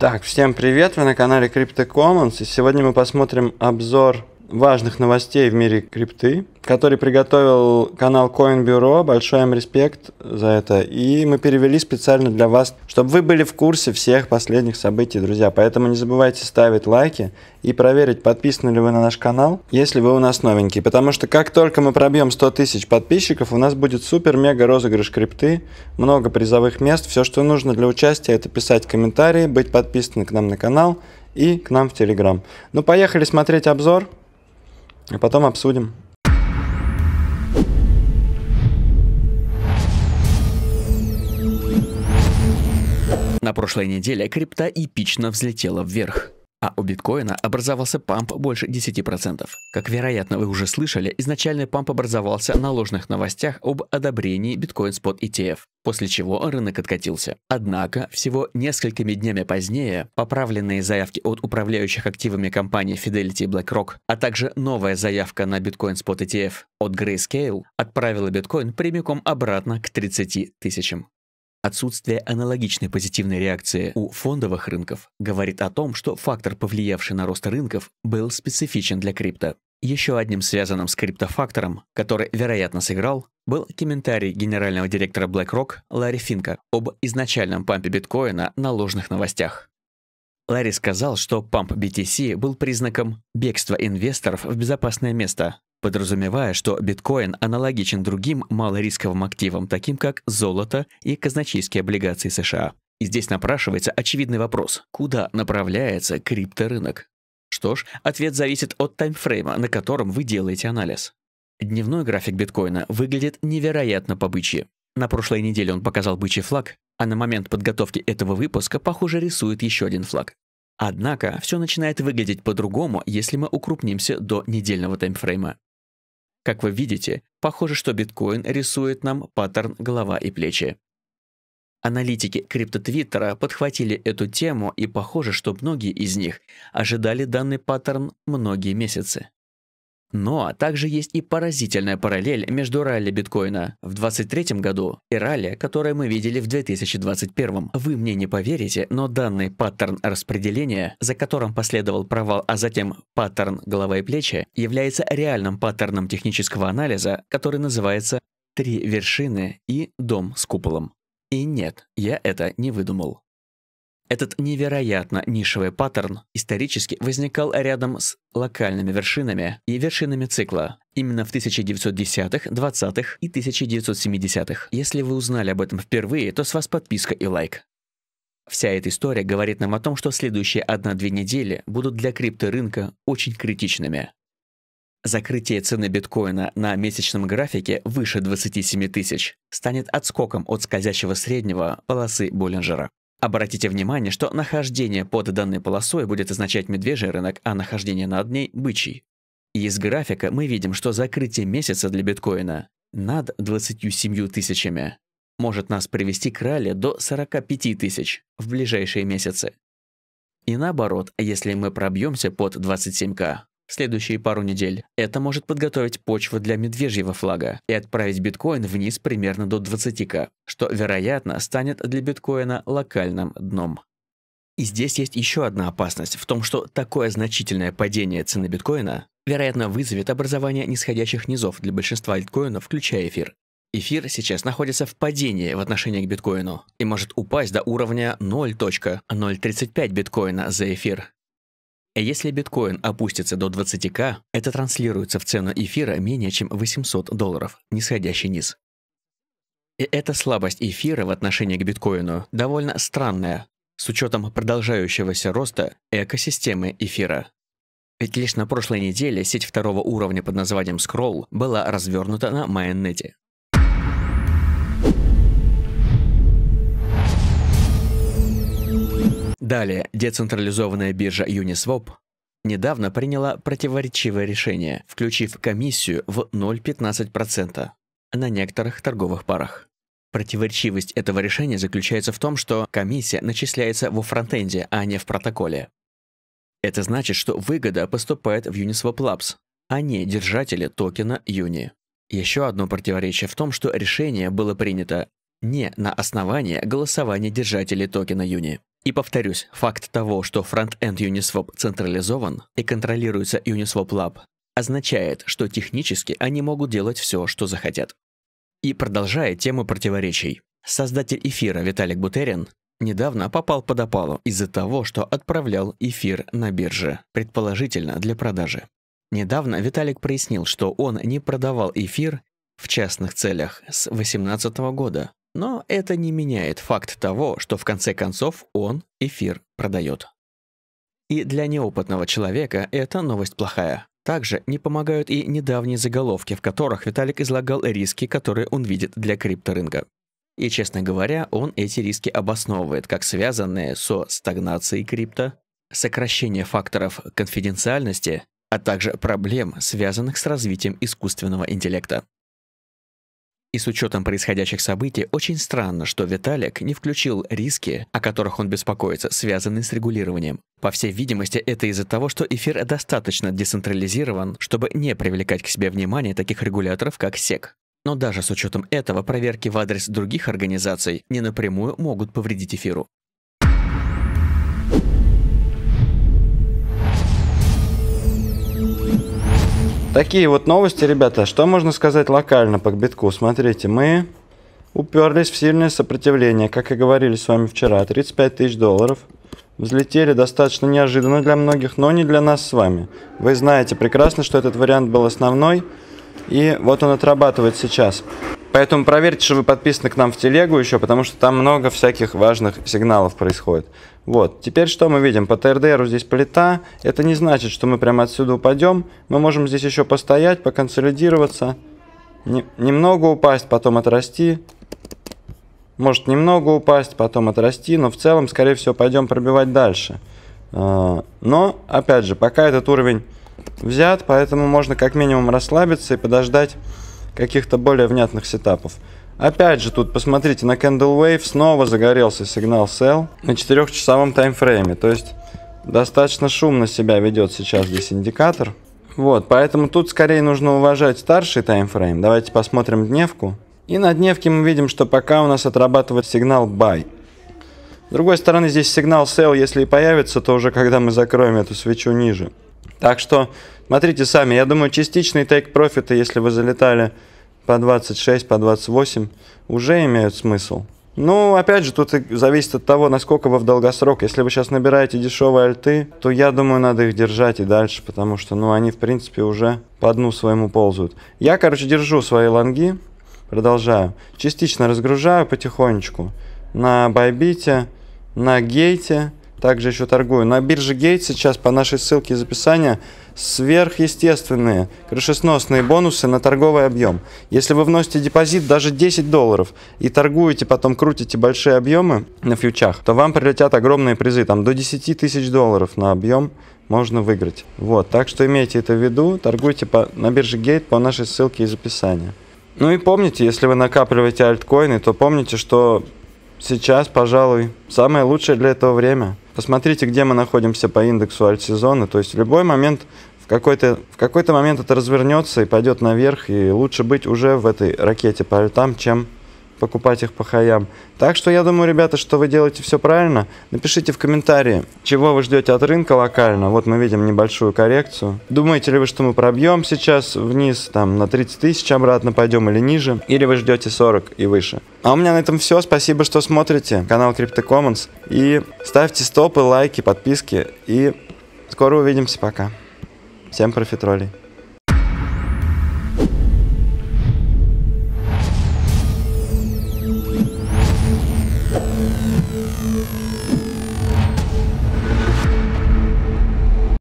Так, всем привет, вы на канале Crypto Commons, и сегодня мы посмотрим обзор важных новостей в мире крипты, который приготовил канал Coin Bureau. Большой им респект за это. И мы перевели специально для вас, чтобы вы были в курсе всех последних событий, друзья. Поэтому не забывайте ставить лайки и проверить, подписаны ли вы на наш канал, если вы у нас новенький. Потому что как только мы пробьем 100 тысяч подписчиков, у нас будет супер-мега розыгрыш крипты, много призовых мест. Все, что нужно для участия, это писать комментарии, быть подписаны к нам на канал и к нам в Телеграм. Ну, поехали смотреть обзор. А потом обсудим. На прошлой неделе крипта эпично взлетела вверх а у биткоина образовался памп больше 10%. Как вероятно вы уже слышали, изначальный памп образовался на ложных новостях об одобрении биткоин спот ETF, после чего рынок откатился. Однако, всего несколькими днями позднее, поправленные заявки от управляющих активами компании Fidelity BlackRock, а также новая заявка на биткоин спот ETF от Grayscale отправила биткоин прямиком обратно к 30 тысячам. Отсутствие аналогичной позитивной реакции у фондовых рынков говорит о том, что фактор, повлиявший на рост рынков, был специфичен для крипто. Еще одним связанным с криптофактором, который, вероятно, сыграл, был комментарий генерального директора BlackRock Ларри Финка об изначальном пампе биткоина на ложных новостях. Ларри сказал, что памп BTC был признаком бегства инвесторов в безопасное место, подразумевая, что биткоин аналогичен другим малорисковым активам, таким как золото и казначейские облигации США. И здесь напрашивается очевидный вопрос, куда направляется крипторынок? Что ж, ответ зависит от таймфрейма, на котором вы делаете анализ. Дневной график биткоина выглядит невероятно по На прошлой неделе он показал бычий флаг, а на момент подготовки этого выпуска, похоже, рисует еще один флаг. Однако, все начинает выглядеть по-другому, если мы укрупнимся до недельного таймфрейма. Как вы видите, похоже, что биткоин рисует нам паттерн голова и плечи. Аналитики криптотвиттера подхватили эту тему, и похоже, что многие из них ожидали данный паттерн многие месяцы. Но также есть и поразительная параллель между ралли биткоина в 2023 году и ралли, которое мы видели в 2021. Вы мне не поверите, но данный паттерн распределения, за которым последовал провал, а затем паттерн голова и плечи, является реальным паттерном технического анализа, который называется «Три вершины и дом с куполом». И нет, я это не выдумал. Этот невероятно нишевый паттерн исторически возникал рядом с локальными вершинами и вершинами цикла, именно в 1910-х, 20-х и 1970-х. Если вы узнали об этом впервые, то с вас подписка и лайк. Вся эта история говорит нам о том, что следующие 1-2 недели будут для крипторынка очень критичными. Закрытие цены биткоина на месячном графике выше 27 тысяч станет отскоком от скользящего среднего полосы Боллинджера. Обратите внимание, что нахождение под данной полосой будет означать медвежий рынок, а нахождение над ней – бычий. из графика мы видим, что закрытие месяца для биткоина над 27 тысячами может нас привести к ралли до 45 тысяч в ближайшие месяцы. И наоборот, если мы пробьемся под 27к, следующие пару недель. Это может подготовить почву для медвежьего флага и отправить биткоин вниз примерно до 20к, что, вероятно, станет для биткоина локальным дном. И здесь есть еще одна опасность в том, что такое значительное падение цены биткоина, вероятно, вызовет образование нисходящих низов для большинства альткоинов, включая эфир. Эфир сейчас находится в падении в отношении к биткоину и может упасть до уровня 0.035 биткоина за эфир. А если биткоин опустится до 20к, это транслируется в цену эфира менее чем 800 долларов, нисходящий низ. И эта слабость эфира в отношении к биткоину довольно странная, с учетом продолжающегося роста экосистемы эфира. Ведь лишь на прошлой неделе сеть второго уровня под названием Scroll была развернута на майоннете. Далее, децентрализованная биржа Uniswap недавно приняла противоречивое решение, включив комиссию в 0,15% на некоторых торговых парах. Противоречивость этого решения заключается в том, что комиссия начисляется во фронтенде, а не в протоколе. Это значит, что выгода поступает в Uniswap Labs, а не держатели токена Uni. Еще одно противоречие в том, что решение было принято не на основании голосования держателей токена Uni. И повторюсь, факт того, что фронт-энд Uniswap централизован и контролируется Uniswap Lab, означает, что технически они могут делать все, что захотят. И продолжая тему противоречий. Создатель эфира Виталик Бутерин недавно попал под опалу из-за того, что отправлял эфир на бирже, предположительно для продажи. Недавно Виталик прояснил, что он не продавал эфир в частных целях с 2018 года, но это не меняет факт того, что в конце концов он эфир продает. И для неопытного человека эта новость плохая. Также не помогают и недавние заголовки, в которых Виталик излагал риски, которые он видит для крипторынка. И, честно говоря, он эти риски обосновывает, как связанные со стагнацией крипто, сокращение факторов конфиденциальности, а также проблем, связанных с развитием искусственного интеллекта. И с учетом происходящих событий, очень странно, что Виталик не включил риски, о которых он беспокоится, связанные с регулированием. По всей видимости, это из-за того, что эфир достаточно децентрализирован, чтобы не привлекать к себе внимание таких регуляторов, как СЕК. Но даже с учетом этого, проверки в адрес других организаций не напрямую могут повредить эфиру. Такие вот новости, ребята. Что можно сказать локально по битку? Смотрите, мы уперлись в сильное сопротивление, как и говорили с вами вчера. 35 тысяч долларов. Взлетели достаточно неожиданно для многих, но не для нас с вами. Вы знаете прекрасно, что этот вариант был основной. И вот он отрабатывает сейчас. Поэтому проверьте, что вы подписаны к нам в телегу еще, потому что там много всяких важных сигналов происходит. Вот, теперь что мы видим? По ТРДРу здесь плита. Это не значит, что мы прямо отсюда упадем. Мы можем здесь еще постоять, поконсолидироваться. Не, немного упасть, потом отрасти. Может немного упасть, потом отрасти. Но в целом, скорее всего, пойдем пробивать дальше. А, но, опять же, пока этот уровень взят, поэтому можно как минимум расслабиться и подождать каких-то более внятных сетапов. Опять же, тут посмотрите, на Candle Wave снова загорелся сигнал sell на 4-часовом таймфрейме. То есть достаточно шумно себя ведет сейчас здесь индикатор. Вот, поэтому тут скорее нужно уважать старший таймфрейм. Давайте посмотрим дневку. И на дневке мы видим, что пока у нас отрабатывает сигнал buy. С другой стороны, здесь сигнал sell, если и появится, то уже когда мы закроем эту свечу ниже. Так что смотрите сами. Я думаю, частичные тейк профиты, если вы залетали по 26, по 28, уже имеют смысл. Ну, опять же, тут и зависит от того, насколько вы в долгосрок. Если вы сейчас набираете дешевые альты, то я думаю, надо их держать и дальше, потому что, ну, они, в принципе, уже по дну своему ползают. Я, короче, держу свои лонги, продолжаю. Частично разгружаю потихонечку на байбите, на гейте также еще торгую. На бирже Gate сейчас по нашей ссылке из описания сверхъестественные, крышесносные бонусы на торговый объем. Если вы вносите депозит даже 10 долларов и торгуете, потом крутите большие объемы на фьючах, то вам прилетят огромные призы, там до 10 тысяч долларов на объем можно выиграть. Вот, так что имейте это в виду, торгуйте по, на бирже Gate по нашей ссылке из описания. Ну и помните, если вы накапливаете альткоины, то помните, что сейчас, пожалуй, самое лучшее для этого время. Посмотрите, где мы находимся по индексу альтсезона. То есть в любой момент, в какой-то, в какой-то момент это развернется и пойдет наверх, и лучше быть уже в этой ракете по альтам, чем покупать их по хаям. Так что я думаю, ребята, что вы делаете все правильно. Напишите в комментарии, чего вы ждете от рынка локально. Вот мы видим небольшую коррекцию. Думаете ли вы, что мы пробьем сейчас вниз, там на 30 тысяч обратно пойдем или ниже? Или вы ждете 40 и выше? А у меня на этом все. Спасибо, что смотрите канал CryptoCommons. И ставьте стопы, лайки, подписки. И скоро увидимся. Пока. Всем профитролей.